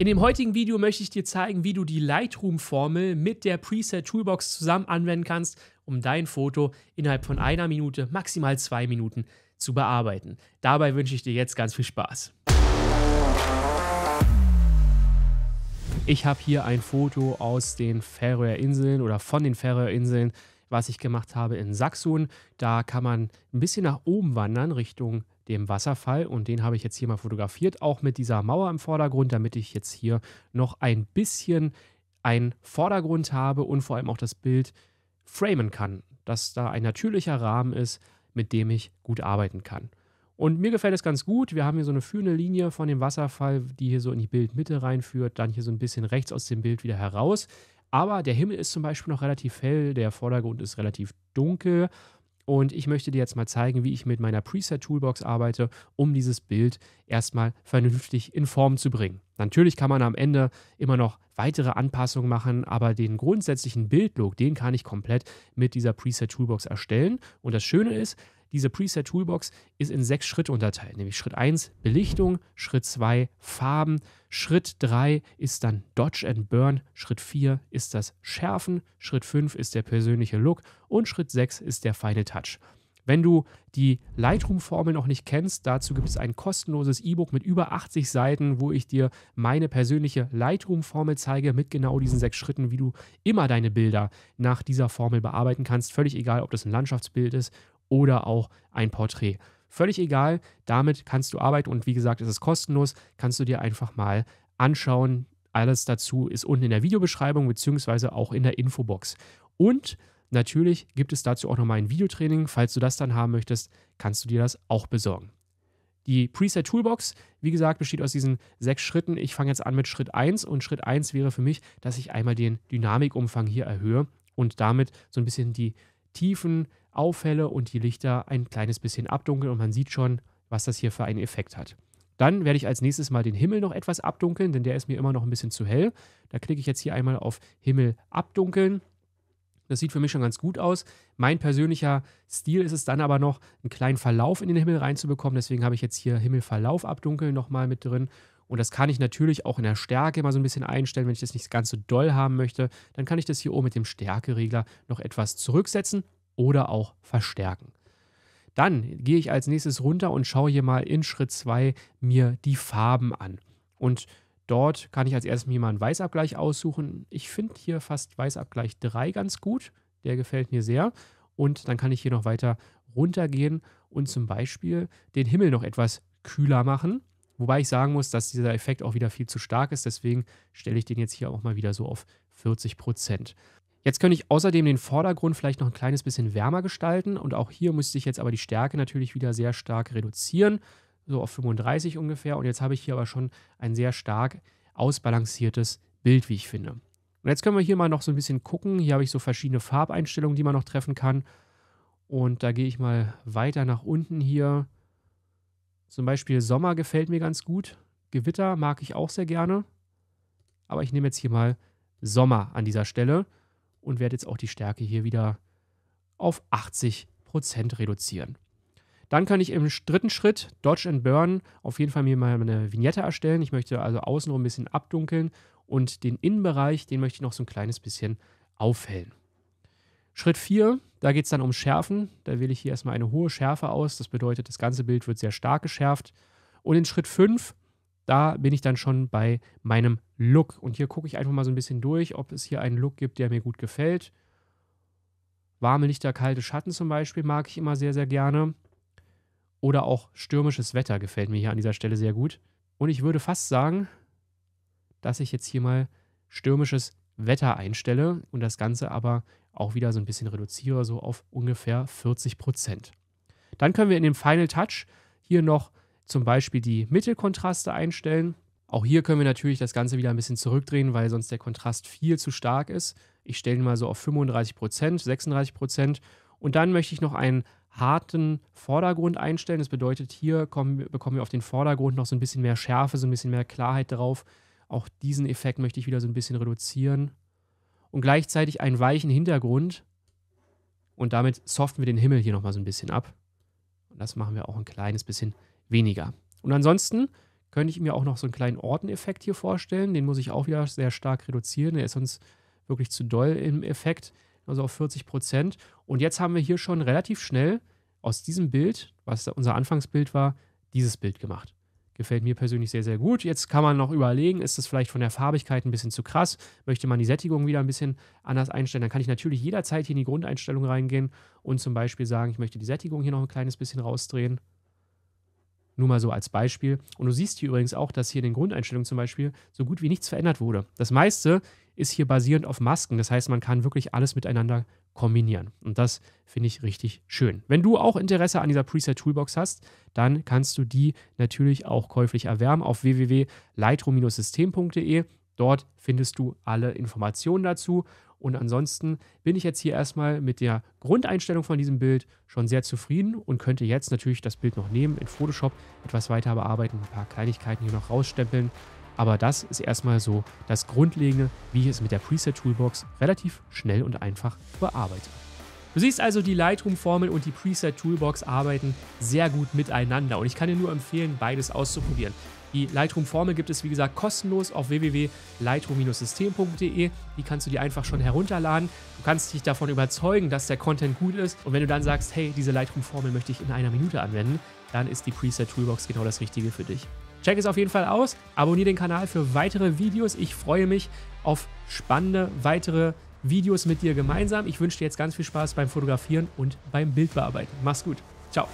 In dem heutigen Video möchte ich dir zeigen, wie du die Lightroom-Formel mit der Preset-Toolbox zusammen anwenden kannst, um dein Foto innerhalb von einer Minute, maximal zwei Minuten zu bearbeiten. Dabei wünsche ich dir jetzt ganz viel Spaß. Ich habe hier ein Foto aus den Färöer Inseln oder von den Färöer Inseln was ich gemacht habe in Sachsen. Da kann man ein bisschen nach oben wandern Richtung dem Wasserfall und den habe ich jetzt hier mal fotografiert, auch mit dieser Mauer im Vordergrund, damit ich jetzt hier noch ein bisschen einen Vordergrund habe und vor allem auch das Bild framen kann, dass da ein natürlicher Rahmen ist, mit dem ich gut arbeiten kann. Und mir gefällt es ganz gut. Wir haben hier so eine führende Linie von dem Wasserfall, die hier so in die Bildmitte reinführt, dann hier so ein bisschen rechts aus dem Bild wieder heraus. Aber der Himmel ist zum Beispiel noch relativ hell, der Vordergrund ist relativ dunkel. Und ich möchte dir jetzt mal zeigen, wie ich mit meiner Preset-Toolbox arbeite, um dieses Bild erstmal vernünftig in Form zu bringen. Natürlich kann man am Ende immer noch weitere Anpassungen machen, aber den grundsätzlichen Bildlook, den kann ich komplett mit dieser Preset-Toolbox erstellen. Und das Schöne ist, diese Preset-Toolbox ist in sechs Schritte unterteilt, nämlich Schritt 1 Belichtung, Schritt 2 Farben, Schritt 3 ist dann Dodge and Burn, Schritt 4 ist das Schärfen, Schritt 5 ist der persönliche Look und Schritt 6 ist der Final Touch. Wenn du die Lightroom-Formel noch nicht kennst, dazu gibt es ein kostenloses E-Book mit über 80 Seiten, wo ich dir meine persönliche Lightroom-Formel zeige, mit genau diesen sechs Schritten, wie du immer deine Bilder nach dieser Formel bearbeiten kannst. Völlig egal, ob das ein Landschaftsbild ist oder auch ein Porträt. Völlig egal, damit kannst du arbeiten und wie gesagt, es ist kostenlos, kannst du dir einfach mal anschauen. Alles dazu ist unten in der Videobeschreibung beziehungsweise auch in der Infobox. Und natürlich gibt es dazu auch nochmal ein Videotraining. Falls du das dann haben möchtest, kannst du dir das auch besorgen. Die Preset Toolbox, wie gesagt, besteht aus diesen sechs Schritten. Ich fange jetzt an mit Schritt 1 und Schritt 1 wäre für mich, dass ich einmal den Dynamikumfang hier erhöhe und damit so ein bisschen die Tiefen aufhelle und die Lichter ein kleines bisschen abdunkeln und man sieht schon, was das hier für einen Effekt hat. Dann werde ich als nächstes mal den Himmel noch etwas abdunkeln, denn der ist mir immer noch ein bisschen zu hell. Da klicke ich jetzt hier einmal auf Himmel abdunkeln. Das sieht für mich schon ganz gut aus. Mein persönlicher Stil ist es dann aber noch, einen kleinen Verlauf in den Himmel reinzubekommen. Deswegen habe ich jetzt hier Himmelverlauf abdunkeln nochmal mit drin. Und das kann ich natürlich auch in der Stärke mal so ein bisschen einstellen. Wenn ich das nicht ganz so doll haben möchte, dann kann ich das hier oben mit dem Stärkeregler noch etwas zurücksetzen oder auch verstärken. Dann gehe ich als nächstes runter und schaue hier mal in Schritt 2 mir die Farben an. Und dort kann ich als erstes mir mal einen Weißabgleich aussuchen. Ich finde hier fast Weißabgleich 3 ganz gut. Der gefällt mir sehr. Und dann kann ich hier noch weiter runtergehen und zum Beispiel den Himmel noch etwas kühler machen. Wobei ich sagen muss, dass dieser Effekt auch wieder viel zu stark ist. Deswegen stelle ich den jetzt hier auch mal wieder so auf 40 Prozent. Jetzt könnte ich außerdem den Vordergrund vielleicht noch ein kleines bisschen wärmer gestalten. Und auch hier müsste ich jetzt aber die Stärke natürlich wieder sehr stark reduzieren. So auf 35 ungefähr. Und jetzt habe ich hier aber schon ein sehr stark ausbalanciertes Bild, wie ich finde. Und jetzt können wir hier mal noch so ein bisschen gucken. Hier habe ich so verschiedene Farbeinstellungen, die man noch treffen kann. Und da gehe ich mal weiter nach unten hier. Zum Beispiel Sommer gefällt mir ganz gut. Gewitter mag ich auch sehr gerne. Aber ich nehme jetzt hier mal Sommer an dieser Stelle und werde jetzt auch die Stärke hier wieder auf 80% reduzieren. Dann kann ich im dritten Schritt, Dodge and Burn, auf jeden Fall mir mal eine Vignette erstellen. Ich möchte also außenrum ein bisschen abdunkeln und den Innenbereich, den möchte ich noch so ein kleines bisschen aufhellen. Schritt 4, da geht es dann um Schärfen. Da wähle ich hier erstmal eine hohe Schärfe aus. Das bedeutet, das ganze Bild wird sehr stark geschärft. Und in Schritt 5, da bin ich dann schon bei meinem Look. Und hier gucke ich einfach mal so ein bisschen durch, ob es hier einen Look gibt, der mir gut gefällt. Warme Lichter, kalte Schatten zum Beispiel mag ich immer sehr, sehr gerne. Oder auch stürmisches Wetter gefällt mir hier an dieser Stelle sehr gut. Und ich würde fast sagen, dass ich jetzt hier mal stürmisches Wetter einstelle und das Ganze aber auch wieder so ein bisschen reduziere, so auf ungefähr 40 Prozent. Dann können wir in dem Final Touch hier noch zum Beispiel die Mittelkontraste einstellen. Auch hier können wir natürlich das Ganze wieder ein bisschen zurückdrehen, weil sonst der Kontrast viel zu stark ist. Ich stelle ihn mal so auf 35 Prozent, 36 Prozent. Und dann möchte ich noch einen harten Vordergrund einstellen. Das bedeutet, hier kommen, bekommen wir auf den Vordergrund noch so ein bisschen mehr Schärfe, so ein bisschen mehr Klarheit drauf. Auch diesen Effekt möchte ich wieder so ein bisschen reduzieren und gleichzeitig einen weichen Hintergrund. Und damit soften wir den Himmel hier nochmal so ein bisschen ab. Und das machen wir auch ein kleines bisschen weniger. Und ansonsten könnte ich mir auch noch so einen kleinen Orteneffekt hier vorstellen. Den muss ich auch wieder sehr stark reduzieren. Der ist sonst wirklich zu doll im Effekt, also auf 40 Prozent. Und jetzt haben wir hier schon relativ schnell aus diesem Bild, was unser Anfangsbild war, dieses Bild gemacht. Gefällt mir persönlich sehr, sehr gut. Jetzt kann man noch überlegen, ist das vielleicht von der Farbigkeit ein bisschen zu krass? Möchte man die Sättigung wieder ein bisschen anders einstellen? Dann kann ich natürlich jederzeit hier in die Grundeinstellung reingehen und zum Beispiel sagen, ich möchte die Sättigung hier noch ein kleines bisschen rausdrehen. Nur mal so als Beispiel. Und du siehst hier übrigens auch, dass hier in den Grundeinstellungen zum Beispiel so gut wie nichts verändert wurde. Das meiste ist hier basierend auf Masken. Das heißt, man kann wirklich alles miteinander kombinieren. Und das finde ich richtig schön. Wenn du auch Interesse an dieser Preset Toolbox hast, dann kannst du die natürlich auch käuflich erwärmen auf www.lightroom-system.de. Dort findest du alle Informationen dazu. Und ansonsten bin ich jetzt hier erstmal mit der Grundeinstellung von diesem Bild schon sehr zufrieden und könnte jetzt natürlich das Bild noch nehmen, in Photoshop etwas weiter bearbeiten, ein paar Kleinigkeiten hier noch rausstempeln aber das ist erstmal so das Grundlegende, wie ich es mit der Preset Toolbox relativ schnell und einfach bearbeite. Du siehst also, die Lightroom-Formel und die Preset-Toolbox arbeiten sehr gut miteinander und ich kann dir nur empfehlen, beides auszuprobieren. Die Lightroom-Formel gibt es, wie gesagt, kostenlos auf www.lightroom-system.de. Die kannst du dir einfach schon herunterladen. Du kannst dich davon überzeugen, dass der Content gut ist. Und wenn du dann sagst, hey, diese Lightroom-Formel möchte ich in einer Minute anwenden, dann ist die Preset-Toolbox genau das Richtige für dich. Check es auf jeden Fall aus. Abonniere den Kanal für weitere Videos. Ich freue mich auf spannende weitere Videos mit dir gemeinsam. Ich wünsche dir jetzt ganz viel Spaß beim Fotografieren und beim Bildbearbeiten. Mach's gut. Ciao.